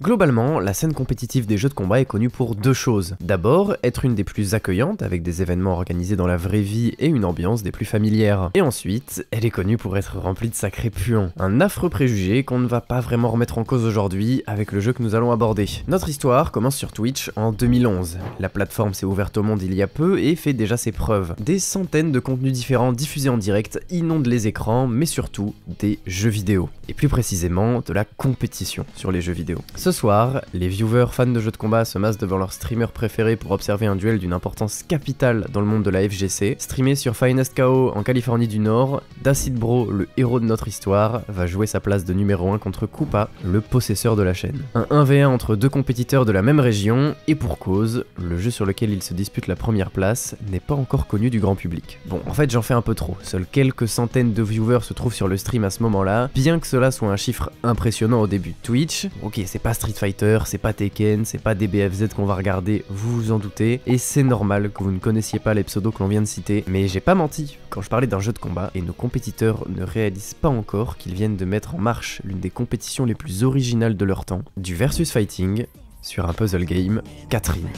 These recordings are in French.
Globalement, la scène compétitive des jeux de combat est connue pour deux choses. D'abord, être une des plus accueillantes avec des événements organisés dans la vraie vie et une ambiance des plus familières. Et ensuite, elle est connue pour être remplie de sacrés puants. Un affreux préjugé qu'on ne va pas vraiment remettre en cause aujourd'hui avec le jeu que nous allons aborder. Notre histoire commence sur Twitch en 2011. La plateforme s'est ouverte au monde il y a peu et fait déjà ses preuves. Des centaines de contenus différents diffusés en direct inondent les écrans, mais surtout des jeux vidéo. Et plus précisément, de la compétition sur les jeux vidéo. Ce soir, les viewers fans de jeux de combat se massent devant leur streamer préféré pour observer un duel d'une importance capitale dans le monde de la FGC. Streamé sur Finest KO en Californie du Nord, Dacid Bro, le héros de notre histoire, va jouer sa place de numéro 1 contre Koopa, le possesseur de la chaîne. Un 1v1 entre deux compétiteurs de la même région, et pour cause, le jeu sur lequel ils se disputent la première place n'est pas encore connu du grand public. Bon, en fait j'en fais un peu trop, seuls quelques centaines de viewers se trouvent sur le stream à ce moment-là, bien que cela soit un chiffre impressionnant au début de Twitch, ok c'est pas Street Fighter, c'est pas Tekken, c'est pas DBFZ qu'on va regarder, vous vous en doutez, et c'est normal que vous ne connaissiez pas les pseudos que l'on vient de citer, mais j'ai pas menti quand je parlais d'un jeu de combat, et nos compétiteurs ne réalisent pas encore qu'ils viennent de mettre en marche l'une des compétitions les plus originales de leur temps, du versus fighting sur un puzzle game, Catherine.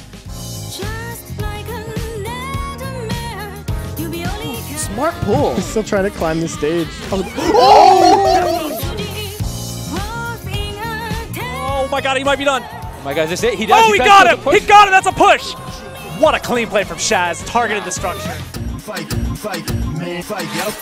Smart still to climb the stage. oh! Oh my god, he might be done. Oh my god, is this it? He does. Oh, he, he got him! He got him! That's a push! What a clean play from Shaz, targeted destruction. Fight, fight, man, fight, yep.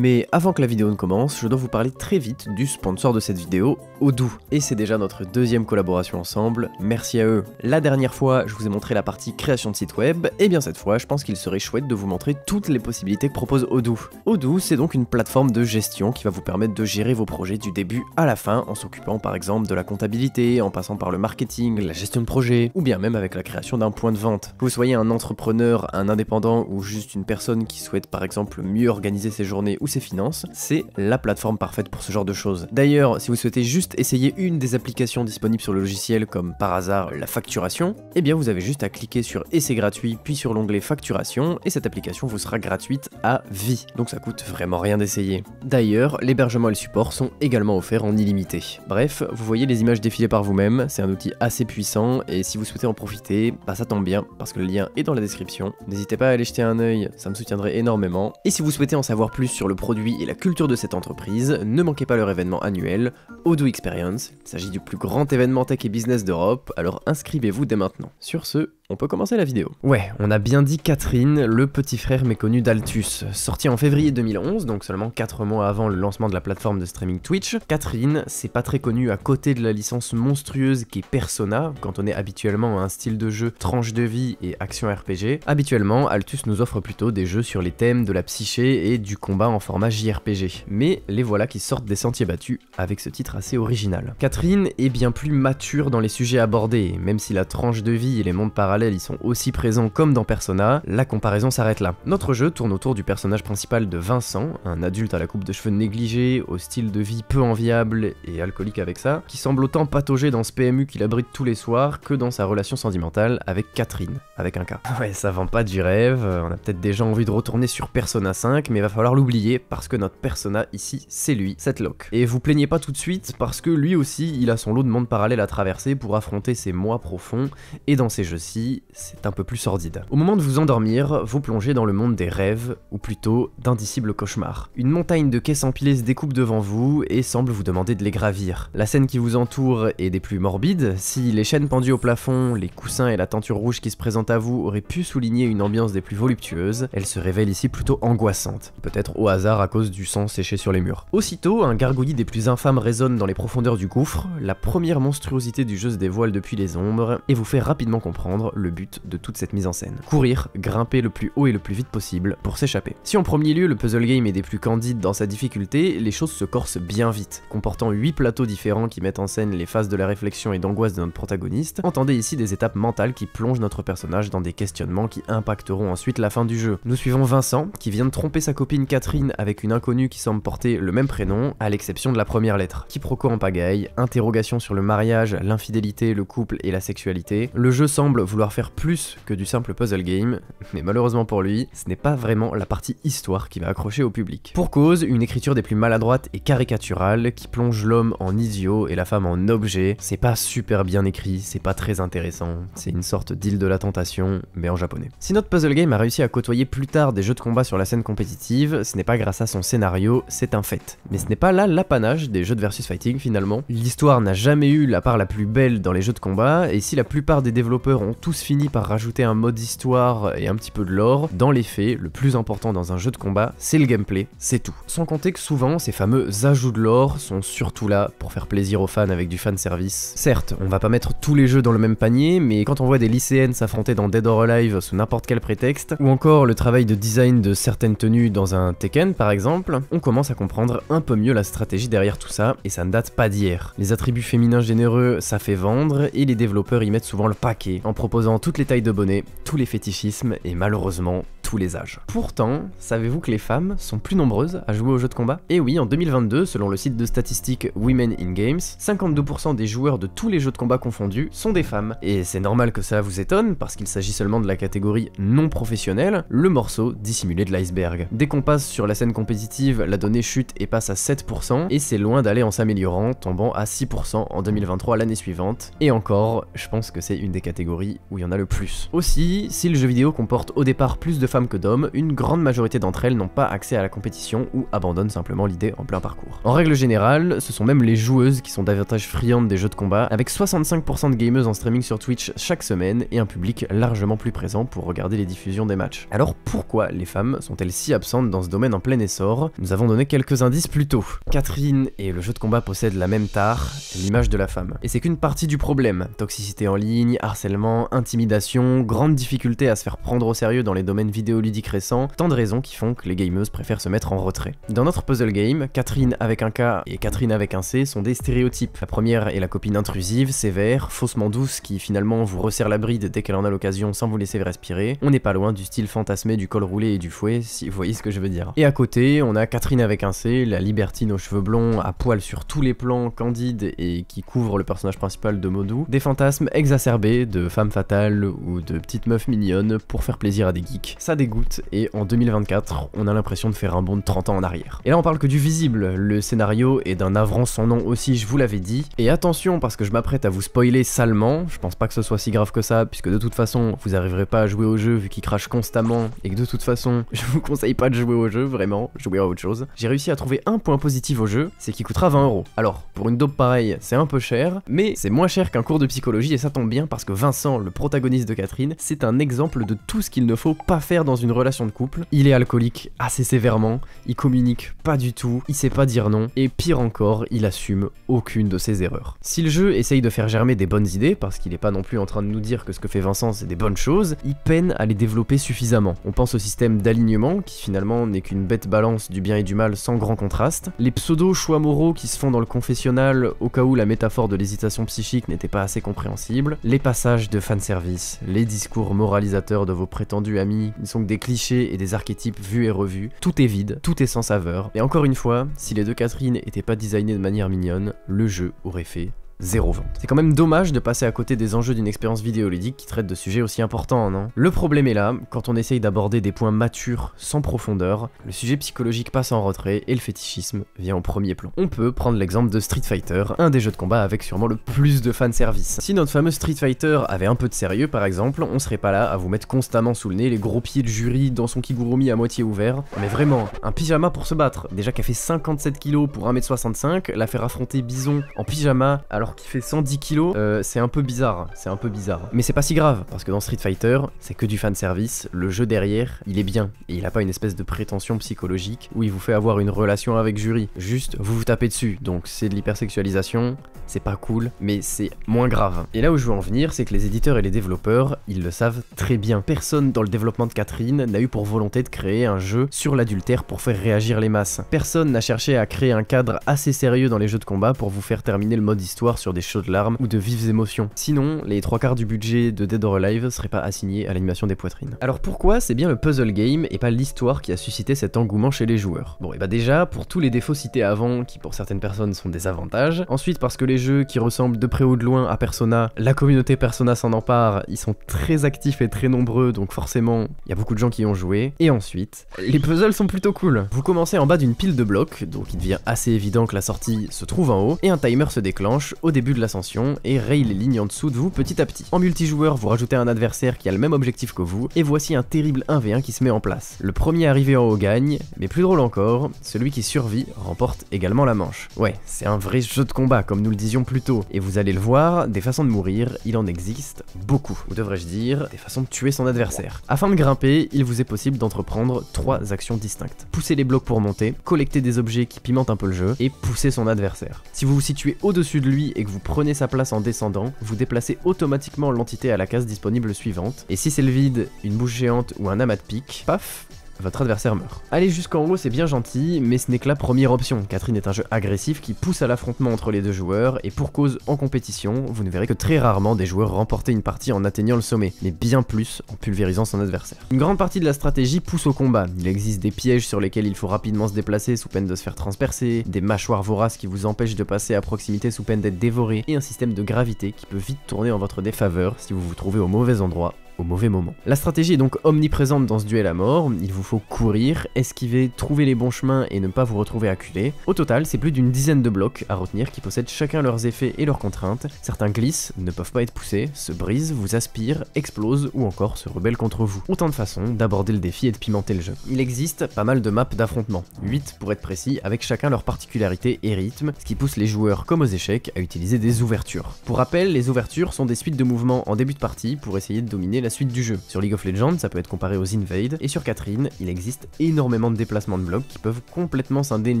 Mais avant que la vidéo ne commence, je dois vous parler très vite du sponsor de cette vidéo, Odoo. Et c'est déjà notre deuxième collaboration ensemble, merci à eux. La dernière fois, je vous ai montré la partie création de site web, et bien cette fois, je pense qu'il serait chouette de vous montrer toutes les possibilités que propose Odoo. Odoo, c'est donc une plateforme de gestion qui va vous permettre de gérer vos projets du début à la fin, en s'occupant par exemple de la comptabilité, en passant par le marketing, la gestion de projet, ou bien même avec la création d'un point de vente. Que vous soyez un entrepreneur, un indépendant, ou juste une personne qui souhaite par exemple mieux organiser ses journées ou ses finances, c'est la plateforme parfaite pour ce genre de choses. D'ailleurs, si vous souhaitez juste essayer une des applications disponibles sur le logiciel, comme par hasard la facturation, eh bien vous avez juste à cliquer sur Essai gratuit, puis sur l'onglet Facturation, et cette application vous sera gratuite à vie. Donc ça coûte vraiment rien d'essayer. D'ailleurs, l'hébergement et le support sont également offerts en illimité. Bref, vous voyez les images défiler par vous-même, c'est un outil assez puissant, et si vous souhaitez en profiter, bah ça tombe bien, parce que le lien est dans la description. N'hésitez pas à aller jeter un œil, ça me soutiendrait énormément. Et si vous souhaitez en savoir plus sur le produit et la culture de cette entreprise, ne manquez pas leur événement annuel, Odoo Experience. Il s'agit du plus grand événement tech et business d'Europe, alors inscrivez-vous dès maintenant. Sur ce, on peut commencer la vidéo. Ouais, on a bien dit Catherine, le petit frère méconnu d'Altus. Sorti en février 2011, donc seulement 4 mois avant le lancement de la plateforme de streaming Twitch, Catherine, c'est pas très connu à côté de la licence monstrueuse qui est Persona, quand on est habituellement à un style de jeu tranche de vie et action RPG. Habituellement, Altus nous offre plutôt des jeux sur les thèmes de la psyché et du combat en format JRPG. Mais les voilà qui sortent des sentiers battus avec ce titre assez original. Catherine est bien plus mature dans les sujets abordés, même si la tranche de vie et les mondes parallèles ils sont aussi présents comme dans Persona, la comparaison s'arrête là. Notre jeu tourne autour du personnage principal de Vincent, un adulte à la coupe de cheveux négligée, au style de vie peu enviable et alcoolique avec ça, qui semble autant patauger dans ce PMU qu'il abrite tous les soirs que dans sa relation sentimentale avec Catherine, avec un cas. Ouais, ça vend pas du rêve, on a peut-être déjà envie de retourner sur Persona 5, mais il va falloir l'oublier parce que notre persona ici, c'est lui, cette Locke. Et vous plaignez pas tout de suite parce que lui aussi, il a son lot de monde parallèle à traverser pour affronter ses mois profonds, et dans ces jeux-ci, c'est un peu plus sordide. Au moment de vous endormir, vous plongez dans le monde des rêves, ou plutôt d'indicibles cauchemars. Une montagne de caisses empilées se découpe devant vous et semble vous demander de les gravir. La scène qui vous entoure est des plus morbides, si les chaînes pendues au plafond, les coussins et la teinture rouge qui se présente à vous auraient pu souligner une ambiance des plus voluptueuses, elle se révèle ici plutôt angoissante, peut-être au hasard à cause du sang séché sur les murs. Aussitôt, un gargouillis des plus infâmes résonne dans les profondeurs du gouffre, la première monstruosité du jeu se dévoile depuis les ombres et vous fait rapidement comprendre le but de toute cette mise en scène. Courir, grimper le plus haut et le plus vite possible pour s'échapper. Si en premier lieu le puzzle game est des plus candides dans sa difficulté, les choses se corsent bien vite, comportant 8 plateaux différents qui mettent en scène les phases de la réflexion et d'angoisse de notre protagoniste, entendez ici des étapes mentales qui plongent notre personnage dans des questionnements qui impacteront ensuite la fin du jeu. Nous suivons Vincent, qui vient de tromper sa copine Catherine avec une inconnue qui semble porter le même prénom, à l'exception de la première lettre. Quiproquo en pagaille, interrogation sur le mariage, l'infidélité, le couple et la sexualité. Le jeu semble vouloir faire plus que du simple puzzle game, mais malheureusement pour lui, ce n'est pas vraiment la partie histoire qui va accrocher au public. Pour cause, une écriture des plus maladroites et caricaturales qui plonge l'homme en idiot et la femme en objet, c'est pas super bien écrit, c'est pas très intéressant, c'est une sorte d'île de la tentation, mais en japonais. Si notre puzzle game a réussi à côtoyer plus tard des jeux de combat sur la scène compétitive, ce n'est pas grâce à son scénario, c'est un fait. Mais ce n'est pas là l'apanage des jeux de versus fighting finalement. L'histoire n'a jamais eu la part la plus belle dans les jeux de combat, et si la plupart des développeurs ont tous fini par rajouter un mode histoire et un petit peu de lore. Dans les faits, le plus important dans un jeu de combat, c'est le gameplay, c'est tout. Sans compter que souvent, ces fameux ajouts de lore sont surtout là pour faire plaisir aux fans avec du fanservice. Certes, on va pas mettre tous les jeux dans le même panier, mais quand on voit des lycéennes s'affronter dans Dead or Alive sous n'importe quel prétexte, ou encore le travail de design de certaines tenues dans un Tekken par exemple, on commence à comprendre un peu mieux la stratégie derrière tout ça, et ça ne date pas d'hier. Les attributs féminins généreux, ça fait vendre, et les développeurs y mettent souvent le paquet, en proposant toutes les tailles de bonnets, tous les fétichismes et malheureusement les âges. Pourtant, savez-vous que les femmes sont plus nombreuses à jouer aux jeux de combat Et eh oui, en 2022, selon le site de statistiques Women in Games, 52% des joueurs de tous les jeux de combat confondus sont des femmes. Et c'est normal que ça vous étonne, parce qu'il s'agit seulement de la catégorie non professionnelle, le morceau dissimulé de l'iceberg. Dès qu'on passe sur la scène compétitive, la donnée chute et passe à 7%, et c'est loin d'aller en s'améliorant, tombant à 6% en 2023 l'année suivante. Et encore, je pense que c'est une des catégories où il y en a le plus. Aussi, si le jeu vidéo comporte au départ plus de femmes que d'hommes, une grande majorité d'entre elles n'ont pas accès à la compétition ou abandonnent simplement l'idée en plein parcours. En règle générale, ce sont même les joueuses qui sont davantage friandes des jeux de combat, avec 65% de gameuses en streaming sur Twitch chaque semaine et un public largement plus présent pour regarder les diffusions des matchs. Alors pourquoi les femmes sont-elles si absentes dans ce domaine en plein essor Nous avons donné quelques indices plus tôt. Catherine et le jeu de combat possèdent la même tare, l'image de la femme. Et c'est qu'une partie du problème. Toxicité en ligne, harcèlement, intimidation, grande difficulté à se faire prendre au sérieux dans les domaines vidéo ludique récent, tant de raisons qui font que les gameuses préfèrent se mettre en retrait. Dans notre puzzle game, Catherine avec un K et Catherine avec un C sont des stéréotypes. La première est la copine intrusive, sévère, faussement douce qui finalement vous resserre la bride dès qu'elle en a l'occasion sans vous laisser respirer. On n'est pas loin du style fantasmé du col roulé et du fouet, si vous voyez ce que je veux dire. Et à côté, on a Catherine avec un C, la libertine aux cheveux blonds, à poil sur tous les plans, candide et qui couvre le personnage principal de Modou, des fantasmes exacerbés de femmes fatales ou de petites meufs mignonnes pour faire plaisir à des geeks. Ça gouttes et en 2024, on a l'impression de faire un bond de 30 ans en arrière. Et là, on parle que du visible. Le scénario est d'un avrant sans nom aussi, je vous l'avais dit. Et attention, parce que je m'apprête à vous spoiler salement. Je pense pas que ce soit si grave que ça, puisque de toute façon, vous arriverez pas à jouer au jeu vu qu'il crache constamment et que de toute façon, je vous conseille pas de jouer au jeu, vraiment, jouer à autre chose. J'ai réussi à trouver un point positif au jeu, c'est qu'il coûtera 20 euros. Alors, pour une dope pareille, c'est un peu cher, mais c'est moins cher qu'un cours de psychologie et ça tombe bien parce que Vincent, le protagoniste de Catherine, c'est un exemple de tout ce qu'il ne faut pas faire dans dans une relation de couple, il est alcoolique assez sévèrement, il communique pas du tout, il sait pas dire non, et pire encore, il assume aucune de ses erreurs. Si le jeu essaye de faire germer des bonnes idées, parce qu'il est pas non plus en train de nous dire que ce que fait Vincent c'est des bonnes choses, il peine à les développer suffisamment. On pense au système d'alignement, qui finalement n'est qu'une bête balance du bien et du mal sans grand contraste, les pseudo-choix moraux qui se font dans le confessionnal au cas où la métaphore de l'hésitation psychique n'était pas assez compréhensible, les passages de fanservice, les discours moralisateurs de vos prétendus amis, ils sont des clichés et des archétypes vus et revus. Tout est vide, tout est sans saveur. Et encore une fois, si les deux Catherine n'étaient pas designées de manière mignonne, le jeu aurait fait zéro C'est quand même dommage de passer à côté des enjeux d'une expérience vidéoludique qui traite de sujets aussi importants, non Le problème est là, quand on essaye d'aborder des points matures sans profondeur, le sujet psychologique passe en retrait et le fétichisme vient en premier plan. On peut prendre l'exemple de Street Fighter, un des jeux de combat avec sûrement le plus de fanservice. Si notre fameux Street Fighter avait un peu de sérieux par exemple, on serait pas là à vous mettre constamment sous le nez les gros pieds de jury dans son kigurumi à moitié ouvert. Mais vraiment, un pyjama pour se battre, déjà qu'elle fait 57 kg pour 1m65, la faire affronter Bison en pyjama alors qui fait 110 kilos, euh, c'est un peu bizarre, hein, c'est un peu bizarre. Mais c'est pas si grave, parce que dans Street Fighter, c'est que du fan service, le jeu derrière, il est bien, et il n'a pas une espèce de prétention psychologique où il vous fait avoir une relation avec jury. Juste, vous vous tapez dessus, donc c'est de l'hypersexualisation, c'est pas cool, mais c'est moins grave. Et là où je veux en venir, c'est que les éditeurs et les développeurs, ils le savent très bien. Personne dans le développement de Catherine n'a eu pour volonté de créer un jeu sur l'adultère pour faire réagir les masses. Personne n'a cherché à créer un cadre assez sérieux dans les jeux de combat pour vous faire terminer le mode histoire sur des de larmes ou de vives émotions. Sinon, les trois quarts du budget de Dead or Alive seraient pas assignés à l'animation des poitrines. Alors pourquoi c'est bien le puzzle game et pas l'histoire qui a suscité cet engouement chez les joueurs Bon et bah déjà, pour tous les défauts cités avant, qui pour certaines personnes sont des avantages, ensuite parce que les jeux qui ressemblent de près ou de loin à Persona, la communauté Persona s'en empare, ils sont très actifs et très nombreux, donc forcément, il y a beaucoup de gens qui y ont joué, et ensuite, les puzzles sont plutôt cool. Vous commencez en bas d'une pile de blocs, donc il devient assez évident que la sortie se trouve en haut, et un timer se déclenche début de l'ascension et raye les lignes en dessous de vous petit à petit. En multijoueur, vous rajoutez un adversaire qui a le même objectif que vous, et voici un terrible 1v1 qui se met en place. Le premier arrivé en haut gagne, mais plus drôle encore, celui qui survit remporte également la manche. Ouais, c'est un vrai jeu de combat, comme nous le disions plus tôt, et vous allez le voir, des façons de mourir, il en existe beaucoup, ou devrais-je dire, des façons de tuer son adversaire. Afin de grimper, il vous est possible d'entreprendre trois actions distinctes. Pousser les blocs pour monter, collecter des objets qui pimentent un peu le jeu, et pousser son adversaire. Si vous vous situez au-dessus de lui et que vous prenez sa place en descendant, vous déplacez automatiquement l'entité à la case disponible suivante, et si c'est le vide, une bouche géante ou un amas de pique, paf, votre adversaire meurt. Aller jusqu'en haut c'est bien gentil, mais ce n'est que la première option. Catherine est un jeu agressif qui pousse à l'affrontement entre les deux joueurs, et pour cause en compétition, vous ne verrez que très rarement des joueurs remporter une partie en atteignant le sommet, mais bien plus en pulvérisant son adversaire. Une grande partie de la stratégie pousse au combat, il existe des pièges sur lesquels il faut rapidement se déplacer sous peine de se faire transpercer, des mâchoires voraces qui vous empêchent de passer à proximité sous peine d'être dévoré, et un système de gravité qui peut vite tourner en votre défaveur si vous vous trouvez au mauvais endroit mauvais moment. La stratégie est donc omniprésente dans ce duel à mort, il vous faut courir, esquiver, trouver les bons chemins et ne pas vous retrouver acculé. Au total, c'est plus d'une dizaine de blocs à retenir qui possèdent chacun leurs effets et leurs contraintes. Certains glissent, ne peuvent pas être poussés, se brisent, vous aspirent, explosent ou encore se rebellent contre vous. Autant de façons d'aborder le défi et de pimenter le jeu. Il existe pas mal de maps d'affrontement, 8 pour être précis, avec chacun leurs particularités et rythme, ce qui pousse les joueurs comme aux échecs à utiliser des ouvertures. Pour rappel, les ouvertures sont des suites de mouvements en début de partie pour essayer de dominer la suite du jeu. Sur League of Legends, ça peut être comparé aux Invades, et sur Catherine, il existe énormément de déplacements de blocs qui peuvent complètement scinder le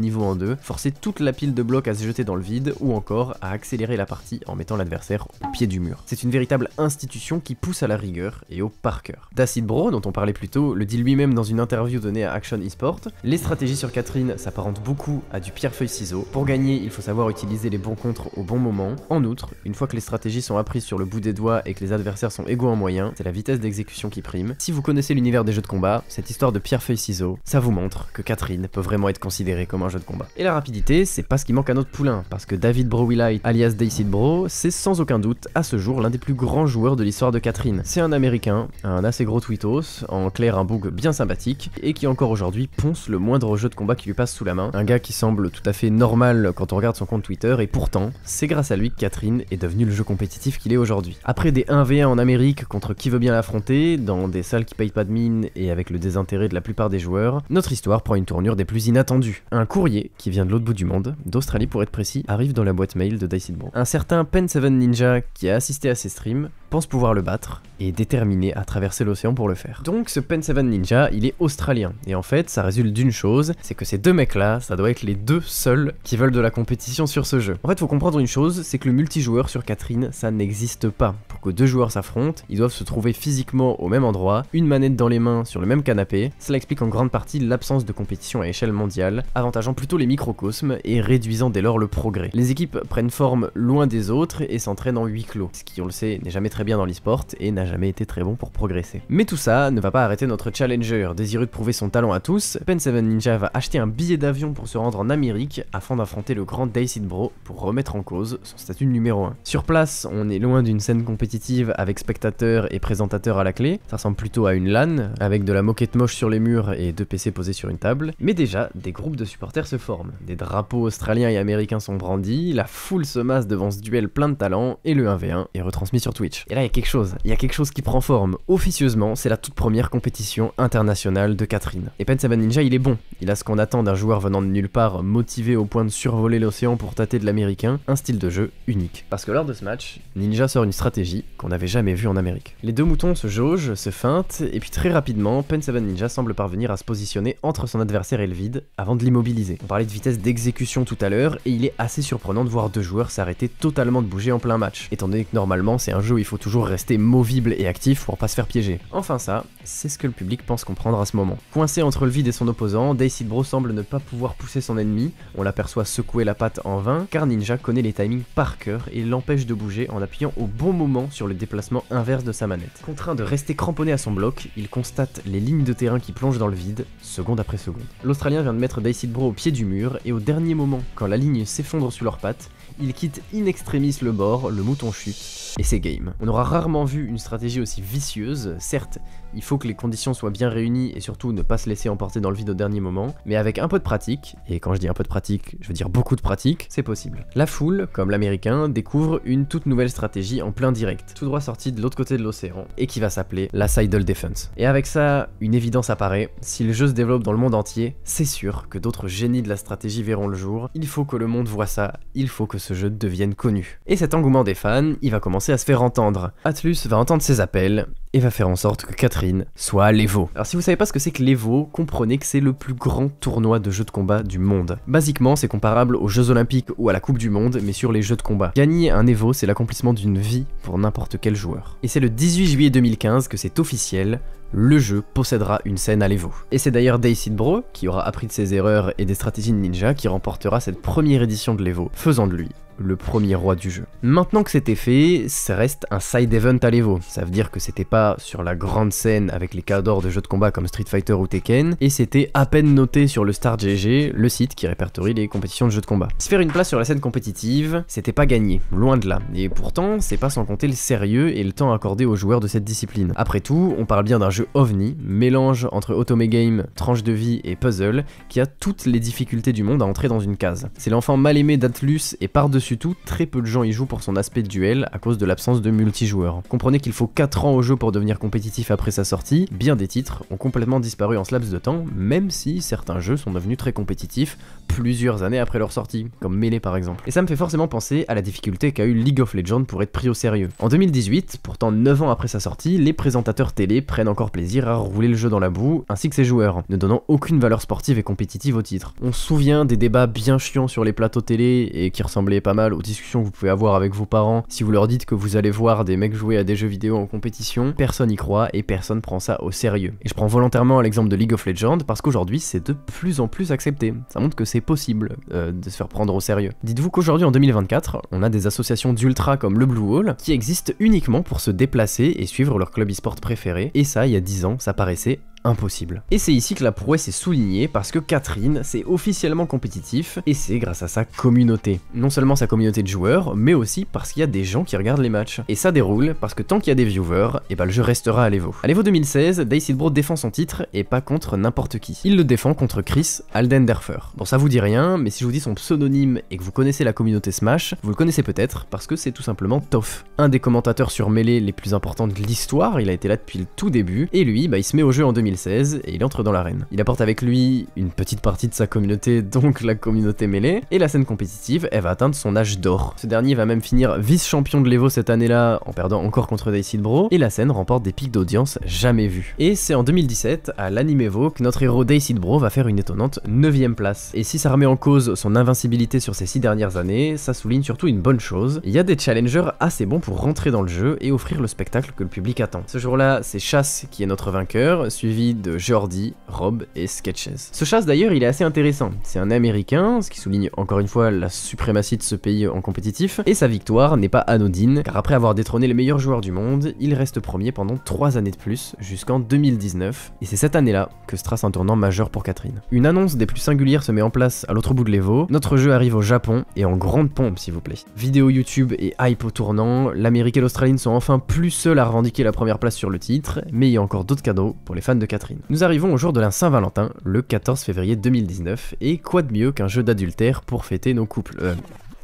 niveau en deux, forcer toute la pile de blocs à se jeter dans le vide, ou encore à accélérer la partie en mettant l'adversaire au pied du mur. C'est une véritable institution qui pousse à la rigueur et au par cœur. Dacid Bro, dont on parlait plus tôt, le dit lui-même dans une interview donnée à Action Esport, les stratégies sur Catherine s'apparentent beaucoup à du pierre-feuille-ciseau. Pour gagner, il faut savoir utiliser les bons contres au bon moment. En outre, une fois que les stratégies sont apprises sur le bout des doigts et que les adversaires sont égaux en moyen. c'est la vitesse d'exécution qui prime. Si vous connaissez l'univers des jeux de combat, cette histoire de pierre-feuille-ciseaux, ça vous montre que Catherine peut vraiment être considérée comme un jeu de combat. Et la rapidité, c'est pas ce qui manque à notre poulain, parce que David Browillight, alias Daisy Bro, c'est sans aucun doute, à ce jour, l'un des plus grands joueurs de l'histoire de Catherine. C'est un américain, un assez gros tweetos, en clair un bug bien sympathique, et qui encore aujourd'hui ponce le moindre jeu de combat qui lui passe sous la main. Un gars qui semble tout à fait normal quand on regarde son compte Twitter, et pourtant, c'est grâce à lui que Catherine est devenue le jeu compétitif qu'il est aujourd'hui. Après des 1v1 en Amérique contre qui veut bien à l'affronter, dans des salles qui payent pas de mine et avec le désintérêt de la plupart des joueurs, notre histoire prend une tournure des plus inattendues. Un courrier, qui vient de l'autre bout du monde, d'Australie pour être précis, arrive dans la boîte mail de Dicey Un certain Pen7 Ninja, qui a assisté à ses streams, pense pouvoir le battre et est déterminé à traverser l'océan pour le faire. Donc ce Pen 7 Ninja, il est australien. Et en fait, ça résulte d'une chose, c'est que ces deux mecs-là, ça doit être les deux seuls qui veulent de la compétition sur ce jeu. En fait, faut comprendre une chose, c'est que le multijoueur sur Catherine, ça n'existe pas. Pour que deux joueurs s'affrontent, ils doivent se trouver physiquement au même endroit, une manette dans les mains sur le même canapé, cela explique en grande partie l'absence de compétition à échelle mondiale, avantageant plutôt les microcosmes et réduisant dès lors le progrès. Les équipes prennent forme loin des autres et s'entraînent en huis clos, ce qui on le sait n'est jamais très bien dans l'e-sport et n'a jamais été très bon pour progresser. Mais tout ça ne va pas arrêter notre challenger, désireux de prouver son talent à tous, Pen7 Ninja va acheter un billet d'avion pour se rendre en Amérique afin d'affronter le grand Daisy Bro pour remettre en cause son statut numéro 1. Sur place, on est loin d'une scène compétitive avec spectateurs et présents présentateur à la clé, ça ressemble plutôt à une LAN, avec de la moquette moche sur les murs et deux PC posés sur une table, mais déjà, des groupes de supporters se forment. Des drapeaux australiens et américains sont brandis, la foule se masse devant ce duel plein de talent, et le 1v1 est retransmis sur Twitch. Et là, il y a quelque chose, il y a quelque chose qui prend forme. Officieusement, c'est la toute première compétition internationale de Catherine. Et Pen Ninja, il est bon. Il a ce qu'on attend d'un joueur venant de nulle part, motivé au point de survoler l'océan pour tâter de l'américain, un style de jeu unique. Parce que lors de ce match, Ninja sort une stratégie qu'on n'avait jamais vue en Amérique. Les mouton se jauge, se feinte, et puis très rapidement, Pen Ninja semble parvenir à se positionner entre son adversaire et le vide, avant de l'immobiliser. On parlait de vitesse d'exécution tout à l'heure, et il est assez surprenant de voir deux joueurs s'arrêter totalement de bouger en plein match, étant donné que normalement c'est un jeu où il faut toujours rester movible et actif pour pas se faire piéger. Enfin ça, c'est ce que le public pense comprendre à ce moment. Coincé entre le vide et son opposant, Daisy Bro semble ne pas pouvoir pousser son ennemi, on l'aperçoit secouer la patte en vain, car Ninja connaît les timings par cœur et l'empêche de bouger en appuyant au bon moment sur le déplacement inverse de sa manette. Contraint de rester cramponné à son bloc, il constate les lignes de terrain qui plongent dans le vide, seconde après seconde. L'Australien vient de mettre Dicey Bro au pied du mur, et au dernier moment, quand la ligne s'effondre sur leurs pattes, il quitte in extremis le bord, le mouton chute, et c'est game. On aura rarement vu une stratégie aussi vicieuse, certes, il faut que les conditions soient bien réunies et surtout ne pas se laisser emporter dans le vide au dernier moment, mais avec un peu de pratique, et quand je dis un peu de pratique, je veux dire beaucoup de pratique, c'est possible. La foule, comme l'américain, découvre une toute nouvelle stratégie en plein direct, tout droit sortie de l'autre côté de l'océan, et qui va s'appeler la Seidel Defense. Et avec ça, une évidence apparaît, si le jeu se développe dans le monde entier, c'est sûr que d'autres génies de la stratégie verront le jour, il faut que le monde voit ça, il faut que ce jeu devienne connu. Et cet engouement des fans, il va commencer à se faire entendre. Atlus va entendre ses appels, et va faire en sorte que Catherine soit à l'Evo. Alors si vous savez pas ce que c'est que l'Evo, comprenez que c'est le plus grand tournoi de jeux de combat du monde. Basiquement, c'est comparable aux Jeux Olympiques ou à la Coupe du Monde, mais sur les jeux de combat. Gagner un Evo, c'est l'accomplissement d'une vie pour n'importe quel joueur. Et c'est le 18 juillet 2015 que c'est officiel, le jeu possédera une scène à l'Evo. Et c'est d'ailleurs Daisy Bro, qui aura appris de ses erreurs et des stratégies de ninja, qui remportera cette première édition de l'Evo, faisant de lui le premier roi du jeu. Maintenant que c'était fait, ça reste un side event à l'Evo. Ça veut dire que c'était pas sur la grande scène avec les d'or de jeux de combat comme Street Fighter ou Tekken, et c'était à peine noté sur le Star GG, le site qui répertorie les compétitions de jeux de combat. Se faire une place sur la scène compétitive, c'était pas gagné, loin de là. Et pourtant, c'est pas sans compter le sérieux et le temps accordé aux joueurs de cette discipline. Après tout, on parle bien d'un jeu ovni, mélange entre otome game, tranche de vie et puzzle, qui a toutes les difficultés du monde à entrer dans une case. C'est l'enfant mal aimé d'Atlus et par-dessus Surtout, tout, très peu de gens y jouent pour son aspect duel à cause de l'absence de multijoueur. Comprenez qu'il faut 4 ans au jeu pour devenir compétitif après sa sortie, bien des titres ont complètement disparu en ce laps de temps, même si certains jeux sont devenus très compétitifs, plusieurs années après leur sortie, comme Melee par exemple. Et ça me fait forcément penser à la difficulté qu'a eu League of Legends pour être pris au sérieux. En 2018, pourtant 9 ans après sa sortie, les présentateurs télé prennent encore plaisir à rouler le jeu dans la boue, ainsi que ses joueurs, ne donnant aucune valeur sportive et compétitive au titre. On se souvient des débats bien chiants sur les plateaux télé et qui ressemblaient pas mal aux discussions que vous pouvez avoir avec vos parents si vous leur dites que vous allez voir des mecs jouer à des jeux vidéo en compétition, personne n'y croit et personne prend ça au sérieux. Et je prends volontairement l'exemple de League of Legends parce qu'aujourd'hui c'est de plus en plus accepté. Ça montre que c'est possible euh, de se faire prendre au sérieux. Dites-vous qu'aujourd'hui en 2024, on a des associations d'ultra comme le Blue Hall qui existent uniquement pour se déplacer et suivre leur club e-sport préféré, et ça il y a 10 ans, ça paraissait impossible. Et c'est ici que la prouesse est soulignée parce que Catherine, c'est officiellement compétitif et c'est grâce à sa communauté. Non seulement sa communauté de joueurs, mais aussi parce qu'il y a des gens qui regardent les matchs. Et ça déroule parce que tant qu'il y a des viewers, et eh bah ben, le jeu restera à l'Evo. À l'Evo 2016, Bro défend son titre et pas contre n'importe qui. Il le défend contre Chris Aldenderfer. Bon ça vous dit rien, mais si je vous dis son pseudonyme et que vous connaissez la communauté Smash, vous le connaissez peut-être parce que c'est tout simplement Toff, un des commentateurs sur Melee les plus importants de l'histoire, il a été là depuis le tout début, et lui, bah, il se met au jeu en 2016 2016 et il entre dans l'arène. Il apporte avec lui une petite partie de sa communauté, donc la communauté mêlée, et la scène compétitive, elle va atteindre son âge d'or. Ce dernier va même finir vice-champion de l'Evo cette année-là, en perdant encore contre Daisy Bro, et la scène remporte des pics d'audience jamais vus. Et c'est en 2017, à Evo que notre héros Daisy Bro va faire une étonnante 9ème place. Et si ça remet en cause son invincibilité sur ces 6 dernières années, ça souligne surtout une bonne chose, il y a des challengers assez bons pour rentrer dans le jeu et offrir le spectacle que le public attend. Ce jour-là, c'est Chasse qui est notre vainqueur, suivi de Jordi, Rob et Sketches. Ce chasse d'ailleurs il est assez intéressant, c'est un américain, ce qui souligne encore une fois la suprématie de ce pays en compétitif, et sa victoire n'est pas anodine, car après avoir détrôné les meilleurs joueurs du monde, il reste premier pendant 3 années de plus, jusqu'en 2019, et c'est cette année-là que se trace un tournant majeur pour Catherine. Une annonce des plus singulières se met en place à l'autre bout de l'Evo, notre jeu arrive au Japon, et en grande pompe s'il vous plaît. Vidéo YouTube et hype au tournant, l'Amérique et l'Australie ne sont enfin plus seuls à revendiquer la première place sur le titre, mais il y a encore d'autres cadeaux pour les fans de Catherine. Nous arrivons au jour de la Saint-Valentin, le 14 février 2019, et quoi de mieux qu'un jeu d'adultère pour fêter nos couples euh,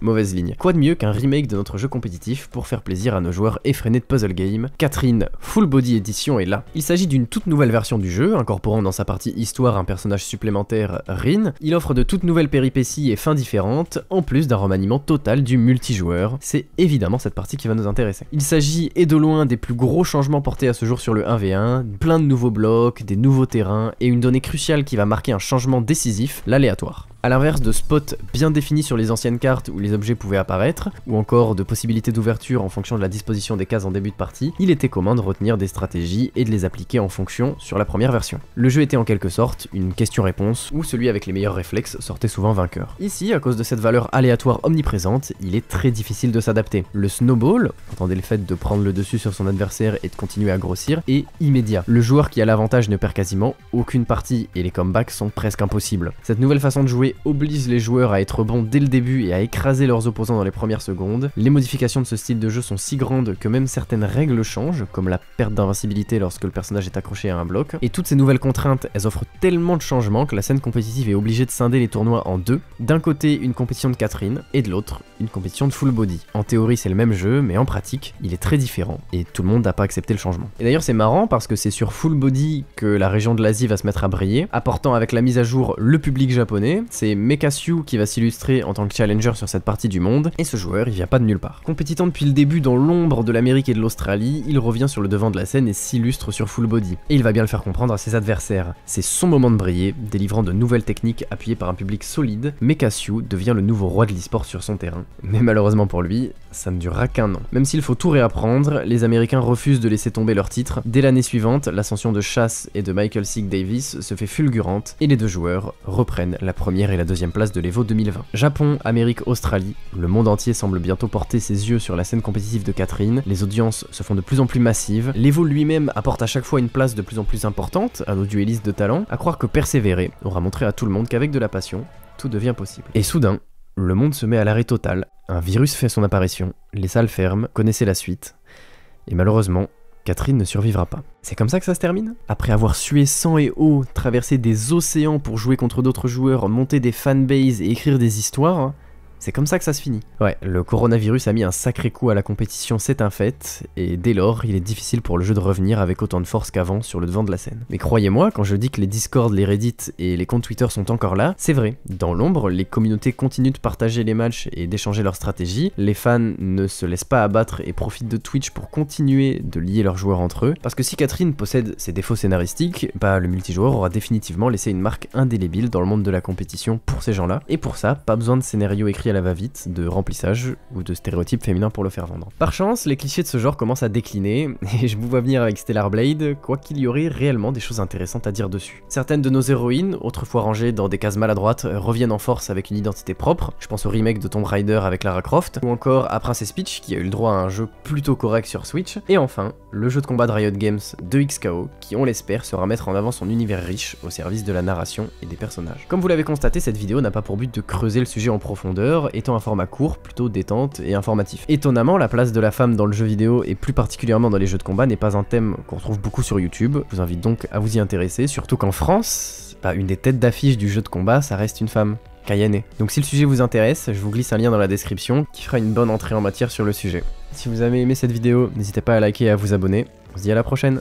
Mauvaise ligne. Quoi de mieux qu'un remake de notre jeu compétitif pour faire plaisir à nos joueurs effrénés de puzzle game Catherine Full Body Edition est là. Il s'agit d'une toute nouvelle version du jeu, incorporant dans sa partie histoire un personnage supplémentaire, Rin. Il offre de toutes nouvelles péripéties et fins différentes, en plus d'un remaniement total du multijoueur. C'est évidemment cette partie qui va nous intéresser. Il s'agit, et de loin, des plus gros changements portés à ce jour sur le 1v1, plein de nouveaux blocs, des nouveaux terrains, et une donnée cruciale qui va marquer un changement décisif, l'aléatoire. A l'inverse de spots bien définis sur les anciennes cartes où les objets pouvaient apparaître, ou encore de possibilités d'ouverture en fonction de la disposition des cases en début de partie, il était commun de retenir des stratégies et de les appliquer en fonction sur la première version. Le jeu était en quelque sorte une question-réponse où celui avec les meilleurs réflexes sortait souvent vainqueur. Ici, à cause de cette valeur aléatoire omniprésente, il est très difficile de s'adapter. Le snowball, entendez le fait de prendre le dessus sur son adversaire et de continuer à grossir, est immédiat. Le joueur qui a l'avantage ne perd quasiment aucune partie et les comebacks sont presque impossibles. Cette nouvelle façon de jouer oblige les joueurs à être bons dès le début et à écraser leurs opposants dans les premières secondes. Les modifications de ce style de jeu sont si grandes que même certaines règles changent, comme la perte d'invincibilité lorsque le personnage est accroché à un bloc. Et toutes ces nouvelles contraintes, elles offrent tellement de changements que la scène compétitive est obligée de scinder les tournois en deux. D'un côté, une compétition de Catherine, et de l'autre, une compétition de full body. En théorie, c'est le même jeu, mais en pratique, il est très différent, et tout le monde n'a pas accepté le changement. Et d'ailleurs, c'est marrant parce que c'est sur full body que la région de l'Asie va se mettre à briller, apportant avec la mise à jour le public japonais, c'est Mekasu qui va s'illustrer en tant que challenger sur cette partie du monde, et ce joueur il vient pas de nulle part. Compétitant depuis le début dans l'ombre de l'Amérique et de l'Australie, il revient sur le devant de la scène et s'illustre sur full body. Et il va bien le faire comprendre à ses adversaires. C'est son moment de briller, délivrant de nouvelles techniques appuyées par un public solide, Mekasu devient le nouveau roi de le sur son terrain. Mais malheureusement pour lui, ça ne durera qu'un an. Même s'il faut tout réapprendre, les Américains refusent de laisser tomber leur titre. Dès l'année suivante, l'ascension de Chasse et de Michael Sig Davis se fait fulgurante, et les deux joueurs reprennent la première la deuxième place de l'Evo 2020. Japon, Amérique, Australie, le monde entier semble bientôt porter ses yeux sur la scène compétitive de Catherine, les audiences se font de plus en plus massives, l'Evo lui-même apporte à chaque fois une place de plus en plus importante à nos duellistes de talent, à croire que persévérer aura montré à tout le monde qu'avec de la passion, tout devient possible. Et soudain, le monde se met à l'arrêt total, un virus fait son apparition, les salles ferment, connaissez la suite, et malheureusement, Catherine ne survivra pas. C'est comme ça que ça se termine Après avoir sué sang et eau, traversé des océans pour jouer contre d'autres joueurs, monter des fanbases et écrire des histoires, c'est comme ça que ça se finit. Ouais, le coronavirus a mis un sacré coup à la compétition, c'est un fait, et dès lors, il est difficile pour le jeu de revenir avec autant de force qu'avant sur le devant de la scène. Mais croyez-moi, quand je dis que les Discord, les Reddit et les comptes Twitter sont encore là, c'est vrai. Dans l'ombre, les communautés continuent de partager les matchs et d'échanger leurs stratégies, les fans ne se laissent pas abattre et profitent de Twitch pour continuer de lier leurs joueurs entre eux, parce que si Catherine possède ses défauts scénaristiques, bah le multijoueur aura définitivement laissé une marque indélébile dans le monde de la compétition pour ces gens-là, et pour ça, pas besoin de scénario écrit la va-vite, de remplissage ou de stéréotypes féminins pour le faire vendre. Par chance, les clichés de ce genre commencent à décliner, et je vous vois venir avec Stellar Blade, quoiqu'il y aurait réellement des choses intéressantes à dire dessus. Certaines de nos héroïnes, autrefois rangées dans des cases maladroites, reviennent en force avec une identité propre, je pense au remake de Tomb Raider avec Lara Croft, ou encore à Princess Peach qui a eu le droit à un jeu plutôt correct sur Switch, et enfin, le jeu de combat de Riot Games de XKO, qui on l'espère sera mettre en avant son univers riche au service de la narration et des personnages. Comme vous l'avez constaté, cette vidéo n'a pas pour but de creuser le sujet en profondeur, étant un format court, plutôt détente et informatif. Étonnamment, la place de la femme dans le jeu vidéo et plus particulièrement dans les jeux de combat n'est pas un thème qu'on retrouve beaucoup sur YouTube. Je vous invite donc à vous y intéresser, surtout qu'en France, une des têtes d'affiche du jeu de combat, ça reste une femme. Kayane. Donc si le sujet vous intéresse, je vous glisse un lien dans la description qui fera une bonne entrée en matière sur le sujet. Si vous avez aimé cette vidéo, n'hésitez pas à liker et à vous abonner. On se dit à la prochaine